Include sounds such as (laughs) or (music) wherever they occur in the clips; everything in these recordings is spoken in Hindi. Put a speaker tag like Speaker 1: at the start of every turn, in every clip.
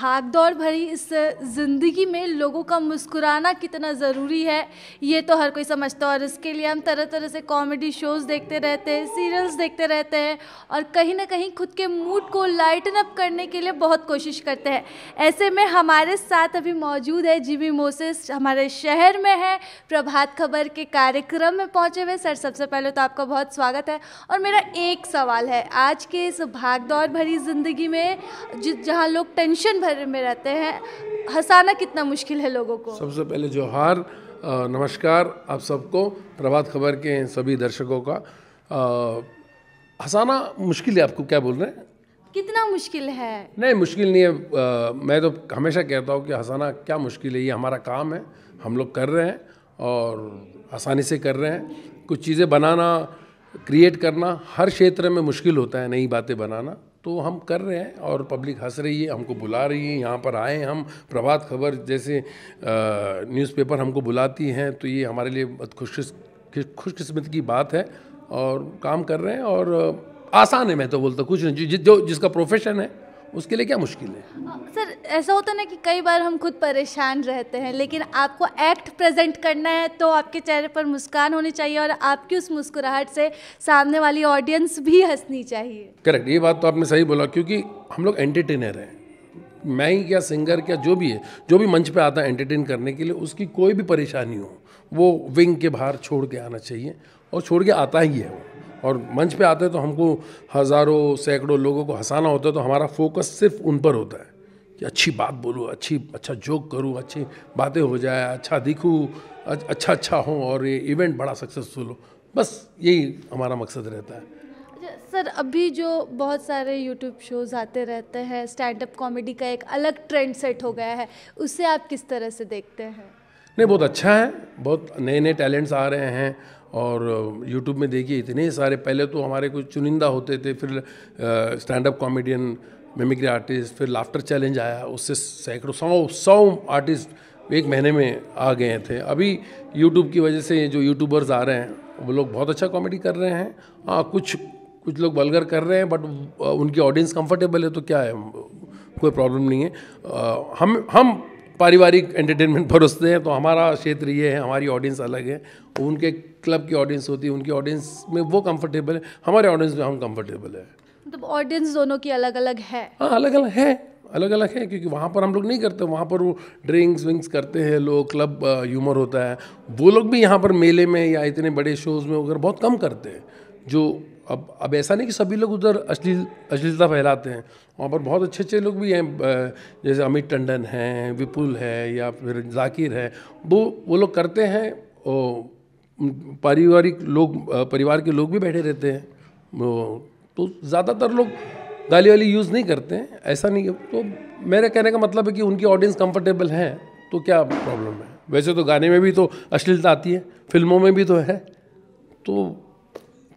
Speaker 1: भागदौड़ भरी इस ज़िंदगी में लोगों का मुस्कुराना कितना ज़रूरी है ये तो हर कोई समझता है और इसके लिए हम तरह तरह से कॉमेडी शोज़ देखते रहते हैं सीरियल्स देखते रहते हैं और कहीं ना कहीं खुद के मूड को लाइटन अप करने के लिए बहुत कोशिश करते हैं ऐसे में हमारे साथ अभी मौजूद है जीबी मोसेस हमारे शहर में है प्रभात खबर के कार्यक्रम में पहुँचे हुए सर सबसे पहले तो आपका बहुत स्वागत है और मेरा एक सवाल है आज के इस भागदौड़ भरी ज़िंदगी में जहाँ लोग टेंशन घर में रहते हैं हंसाना कितना मुश्किल है लोगों को सबसे
Speaker 2: पहले जोहार नमस्कार आप सबको प्रभात खबर के सभी दर्शकों का हंसाना मुश्किल है आपको क्या बोल रहे हैं
Speaker 1: कितना मुश्किल है
Speaker 2: नहीं मुश्किल नहीं है आ, मैं तो हमेशा कहता हूँ कि हंसाना क्या मुश्किल है ये हमारा काम है हम लोग कर रहे हैं और आसानी से कर रहे हैं कुछ चीज़ें बनाना क्रिएट करना हर क्षेत्र में मुश्किल होता है नई बातें बनाना तो हम कर रहे हैं और पब्लिक हंस रही है हमको बुला रही है यहाँ पर आए हम प्रभात खबर जैसे न्यूज़पेपर हमको बुलाती हैं तो ये हमारे लिए खुश खुशकिस्मत की बात है और काम कर रहे हैं और आसान है मैं तो बोलता कुछ नहीं जो जिसका प्रोफेशन है उसके लिए क्या मुश्किल
Speaker 1: है सर ऐसा होता ना कि कई बार हम खुद परेशान रहते हैं लेकिन आपको एक्ट प्रेजेंट करना है तो आपके चेहरे पर मुस्कान होनी चाहिए और आपकी उस मुस्कुराहट से सामने वाली ऑडियंस भी हंसनी चाहिए
Speaker 2: करेक्ट ये बात तो आपने सही बोला क्योंकि हम लोग एंटरटेनर हैं मैं ही क्या सिंगर क्या जो भी है जो भी मंच पे आता है एंटरटेन करने के लिए उसकी कोई भी परेशानी हो वो विंग के बाहर छोड़ के आना चाहिए और छोड़ के आता ही है वो और मंच पे आते हैं तो हमको हज़ारों सैकड़ों लोगों को हंसाना होता है तो हमारा फोकस सिर्फ उन पर होता है कि अच्छी बात बोलूँ अच्छी अच्छा जोक करूँ अच्छी बातें हो जाए अच्छा दिखूँ अच्छा अच्छा हो और ये इवेंट बड़ा सक्सेसफुल हो बस यही हमारा मकसद रहता है
Speaker 1: सर अभी जो बहुत सारे यूट्यूब शोज़ आते रहते हैं स्टैंड अप कॉमेडी का एक अलग ट्रेंड सेट हो गया है उसे आप किस तरह से देखते हैं
Speaker 2: नहीं बहुत अच्छा है बहुत नए नए टैलेंट्स आ रहे हैं और यूट्यूब में देखिए इतने सारे पहले तो हमारे कुछ चुनिंदा होते थे फिर stand up comedian mimicry artist फिर लाफ्टर चैलेंज आया उससे सैकड़ों सौ सौ आर्टिस्ट एक महीने में आ गए थे अभी यूट्यूब की वजह से जो यूट्यूबर्स आ रहे हैं वो लोग बहुत अच्छा कॉमेडी कर रहे हैं हाँ कुछ कुछ लोग बलगर कर रहे हैं बट uh, उनकी ऑडियंस कंफर्टेबल है तो क्या है कोई प्रॉब्लम नहीं है uh, हम हम पारिवारिक एंटरटेनमेंट (laughs) परोसते हैं तो हमारा क्षेत्र ये है हमारी ऑडियंस अलग है उनके क्लब की ऑडियंस होती है उनकी ऑडियंस में वो कंफर्टेबल है हमारे ऑडियंस में हम कंफर्टेबल है
Speaker 1: मतलब ऑडियंस दोनों की अलग अलग है हाँ अलग अलग है
Speaker 2: अलग अलग है क्योंकि वहाँ पर हम लोग नहीं करते वहाँ पर वो ड्रिंक्स विंक्स करते हैं लोग क्लब ह्यूमर uh, होता है वो लोग भी यहाँ पर मेले में या इतने बड़े शोज़ में वगैरह बहुत कम करते हैं जो अब अब ऐसा नहीं कि सभी लोग उधर अश्लील अश्लीलता फैलाते हैं वहाँ पर बहुत अच्छे अच्छे लोग भी हैं जैसे अमित टंडन हैं विपुल है या फिर जाकिर है वो वो लोग करते हैं पारिवारिक लोग परिवार के लोग भी बैठे रहते हैं तो ज़्यादातर लोग गाली वाली यूज़ नहीं करते हैं ऐसा नहीं तो मेरे कहने का मतलब है कि उनकी ऑडियंस कंफर्टेबल है तो क्या प्रॉब्लम है वैसे तो गाने में भी तो अश्लीलता आती है फिल्मों में भी तो है तो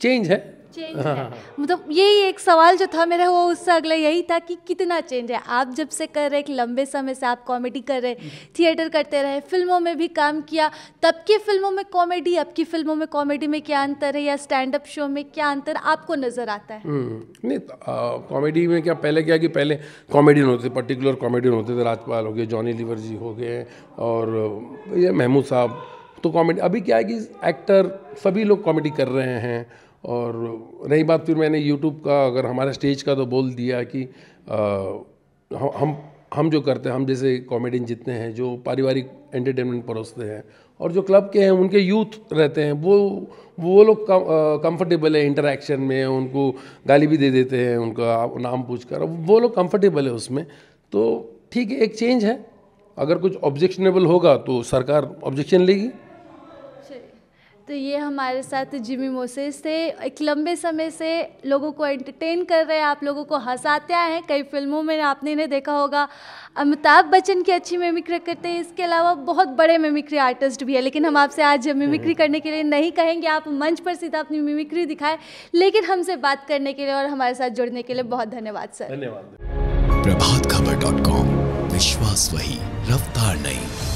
Speaker 2: चेंज है चेंज है
Speaker 1: मतलब यही एक सवाल जो था मेरा वो उससे अगला यही था कि कितना चेंज है आप जब से कर रहे एक लंबे समय से आप कॉमेडी कर रहे थिएटर करते रहे फिल्मों में भी काम किया तब की फिल्मों में कॉमेडी अब की फिल्मों में कॉमेडी में क्या अंतर है या स्टैंड अप शो में क्या अंतर आपको नज़र आता है हम्म, नहीं
Speaker 2: कॉमेडी तो, में क्या पहले क्या कि पहले कॉमेडियन होते पर्टिकुलर कॉमेडियन होते थे राजपाल हो गए जॉनी लीवर जी हो गए और ये महमूद साहब तो कॉमेडी अभी क्या है कि एक्टर सभी लोग कॉमेडी कर रहे हैं और रही बात फिर मैंने यूट्यूब का अगर हमारा स्टेज का तो बोल दिया कि आ, हम हम जो करते हैं हम जैसे कॉमेडियन जितने हैं जो पारिवारिक एंटरटेनमेंट परोसते हैं और जो क्लब के हैं उनके यूथ रहते हैं वो वो लोग कंफर्टेबल है इंटरेक्शन में उनको गाली भी दे देते हैं उनका नाम पूछ कर वो लोग कंफर्टेबल है उसमें तो ठीक है एक चेंज है अगर कुछ ऑब्जेक्शनेबल होगा तो सरकार ऑब्जेक्शन लेगी
Speaker 1: तो ये हमारे साथ जिमी मोसेस थे एक लंबे समय से लोगों को एंटरटेन कर रहे हैं आप लोगों को हंसाते आए हैं कई फिल्मों में आपने इन्हें देखा होगा अमिताभ बच्चन की अच्छी मेमिक्री करते हैं इसके अलावा बहुत बड़े मेमिक्री आर्टिस्ट भी है लेकिन हम आपसे आज मेमिक्री हम्म। करने के लिए नहीं कहेंगे आप मंच पर सीधा अपनी मेमिक्री दिखाएं लेकिन हमसे बात करने के लिए और हमारे साथ जुड़ने के लिए बहुत धन्यवाद सर धन्यवाद प्रभात खबर डॉट कॉम
Speaker 2: विश्वास वही रफ्तार नहीं